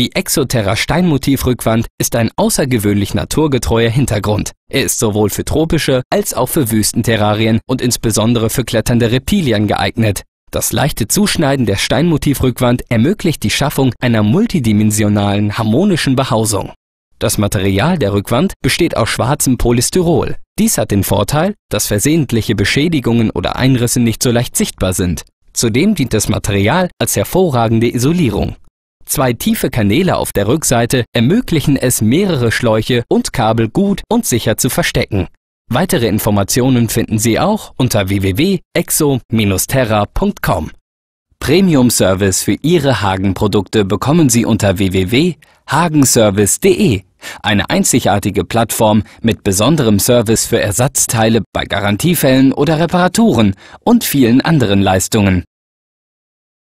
Die Exoterra Steinmotivrückwand ist ein außergewöhnlich naturgetreuer Hintergrund. Er ist sowohl für tropische als auch für Wüstenterrarien und insbesondere für kletternde Reptilien geeignet. Das leichte Zuschneiden der Steinmotivrückwand ermöglicht die Schaffung einer multidimensionalen, harmonischen Behausung. Das Material der Rückwand besteht aus schwarzem Polystyrol. Dies hat den Vorteil, dass versehentliche Beschädigungen oder Einrisse nicht so leicht sichtbar sind. Zudem dient das Material als hervorragende Isolierung. Zwei tiefe Kanäle auf der Rückseite ermöglichen es, mehrere Schläuche und Kabel gut und sicher zu verstecken. Weitere Informationen finden Sie auch unter www.exo-terra.com. Premium Service für Ihre Hagen-Produkte bekommen Sie unter www.hagenservice.de, eine einzigartige Plattform mit besonderem Service für Ersatzteile bei Garantiefällen oder Reparaturen und vielen anderen Leistungen.